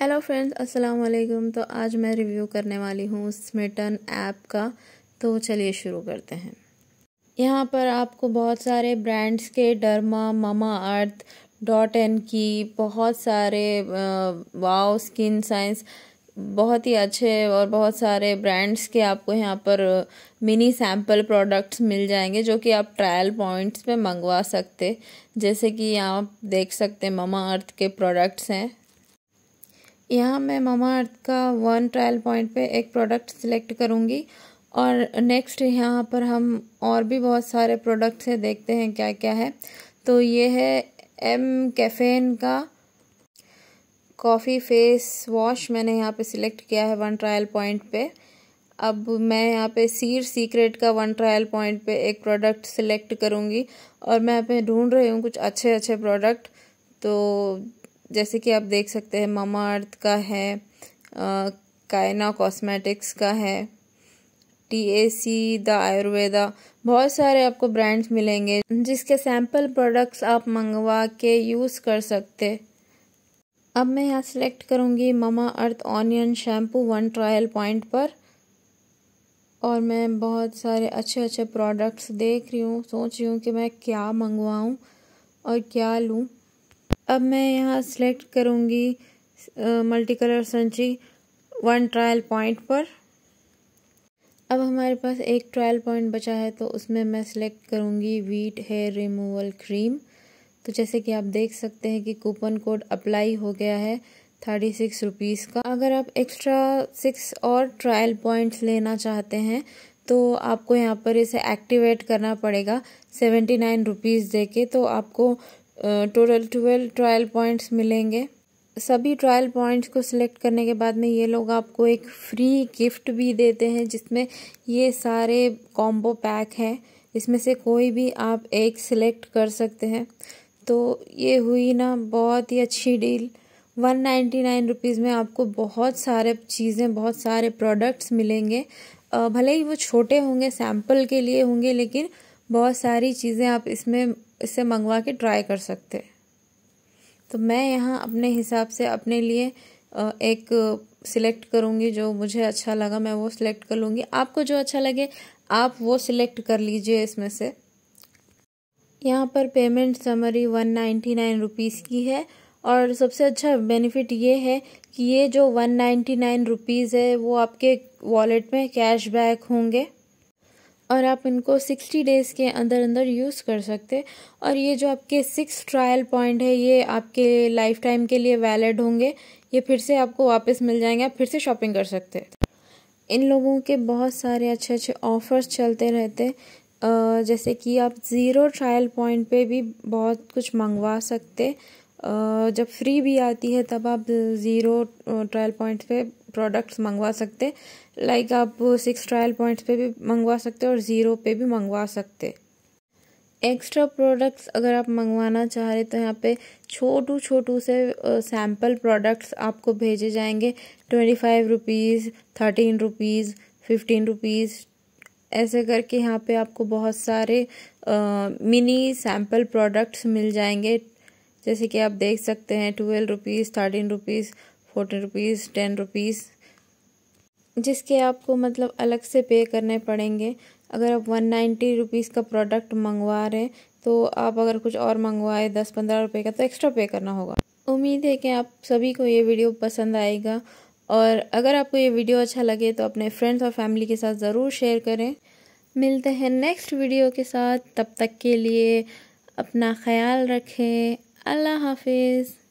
hello friends अस्सलाम वालेकुम तो आज मैं रिव्यू करने वाली हूँ स्मिटन ऐप का तो चलिए शुरू करते हैं यहाँ पर आपको बहुत सारे ब्रांड्स के Derma Mamaearth dot N की बहुत सारे वाओ स्किन साइंस बहुत ही अच्छे और बहुत सारे ब्रांड्स के आपको यहाँ पर मिनी सैम्पल प्रोडक्ट्स मिल जाएंगे जो कि आप ट्रायल पॉइंट्स पे मंगवा सकते जैसे कि आप देख सकते ममा अर्थ के प्रोडक्ट्स हैं यहाँ मैं मामा अर्थ का वन ट्रायल पॉइंट पे एक प्रोडक्ट सिलेक्ट करूँगी और नेक्स्ट यहाँ पर हम और भी बहुत सारे प्रोडक्ट्स हैं देखते हैं क्या क्या है तो ये है एम कैफेन का कॉफ़ी फेस वॉश मैंने यहाँ पे सिलेक्ट किया है वन ट्रायल पॉइंट पे अब मैं यहाँ पे सीर सीक्रेट का वन ट्रायल पॉइंट पे एक प्रोडक्ट सिलेक्ट करूँगी और मैं यहाँ पे ढूंढ रही हूँ कुछ अच्छे अच्छे प्रोडक्ट तो जैसे कि आप देख सकते हैं मामा अर्थ का है कायना कॉस्मेटिक्स का है T A C the Ayurveda बहुत सारे आपको ब्रांड्स मिलेंगे जिसके सैम्पल प्रोडक्ट्स आप मंगवा के यूज़ कर सकते अब मैं यहाँ सेलेक्ट करूँगी Mamaearth onion shampoo one trial point पर और मैं बहुत सारे अच्छे अच्छे प्रोडक्ट्स देख रही हूँ सोच रही हूँ कि मैं क्या मंगवाऊँ और क्या लूँ अब मैं यहाँ सेलेक्ट करूँगी मल्टी कलर संची वन ट्रायल पॉइंट पर अब हमारे पास एक ट्रायल पॉइंट बचा है तो उसमें मैं सिलेक्ट करूँगी वीट हेयर रिमूवल क्रीम तो जैसे कि आप देख सकते हैं कि कूपन कोड अप्लाई हो गया है थर्टी सिक्स रुपीज़ का अगर आप एक्स्ट्रा सिक्स और ट्रायल पॉइंट्स लेना चाहते हैं तो आपको यहाँ पर इसे एक्टिवेट करना पड़ेगा सेवेंटी नाइन रुपीज़ दे के तो आपको टोटल ट्वेल्व ट्रायल पॉइंट्स मिलेंगे सभी ट्रायल पॉइंट्स को सिलेक्ट करने के बाद में ये लोग आपको एक फ्री गिफ्ट भी देते हैं जिसमें ये सारे कॉम्बो पैक हैं इसमें से कोई भी आप एक सिलेक्ट कर सकते हैं तो ये हुई ना बहुत ही अच्छी deal one ninety nine rupees में आपको बहुत सारे चीज़ें बहुत सारे प्रोडक्ट्स मिलेंगे भले ही वो छोटे होंगे सैम्पल के लिए होंगे लेकिन बहुत सारी चीज़ें आप इसमें इससे मंगवा के ट्राई कर सकते तो मैं यहाँ अपने हिसाब से अपने लिए एक सिलेक्ट करूँगी जो मुझे अच्छा लगा मैं वो सिलेक्ट कर लूँगी आपको जो अच्छा लगे आप वो सिलेक्ट कर लीजिए इसमें से यहाँ पर payment summary one ninety nine rupees की है और सबसे अच्छा बेनिफिट ये है कि ये जो वन नाइन्टी नाइन रुपीज़ है वो आपके वॉलेट में कैशबैक होंगे और आप इनको सिक्सटी डेज़ के अंदर अंदर यूज़ कर सकते और ये जो आपके सिक्स ट्रायल पॉइंट है ये आपके लाइफ टाइम के लिए वैलिड होंगे ये फिर से आपको वापस मिल जाएंगे आप फिर से शॉपिंग कर सकते इन लोगों के बहुत सारे अच्छे अच्छे ऑफ़र्स चलते रहते जैसे कि आप ज़ीरो ट्रायल पॉइंट पे भी बहुत कुछ मंगवा सकते जब फ्री भी आती है तब आप ज़ीरो ट्रायल पॉइंट पे प्रोडक्ट्स मंगवा सकते लाइक आप सिक्स ट्रायल पॉइंट्स पे भी मंगवा सकते और ज़ीरो पे भी मंगवा सकते एक्स्ट्रा प्रोडक्ट्स अगर आप मंगवाना चाह रहे तो यहाँ पे छोटू छोटू से सैम्पल प्रोडक्ट्स आपको भेजे जाएंगे twenty five rupees thirteen rupees fifteen rupees ऐसे करके यहाँ पे आपको बहुत सारे आ, मिनी सैम्पल प्रोडक्ट्स मिल जाएंगे जैसे कि आप देख सकते हैं twelve rupees thirteen rupees fourteen rupees ten rupees जिसके आपको मतलब अलग से पे करने पड़ेंगे अगर आप वन नाइन्टी रुपीज़ का प्रोडक्ट मंगवा रहे हैं तो आप अगर कुछ और मंगवाए दस पंद्रह रुपये का तो एक्स्ट्रा पे करना होगा उम्मीद है कि आप सभी को ये वीडियो पसंद आएगा और अगर आपको ये वीडियो अच्छा लगे तो अपने फ्रेंड्स और फैमिली के साथ ज़रूर शेयर करें मिलते हैं नेक्स्ट वीडियो के साथ तब तक के लिए अपना ख्याल रखें अल्लाह हाफिज़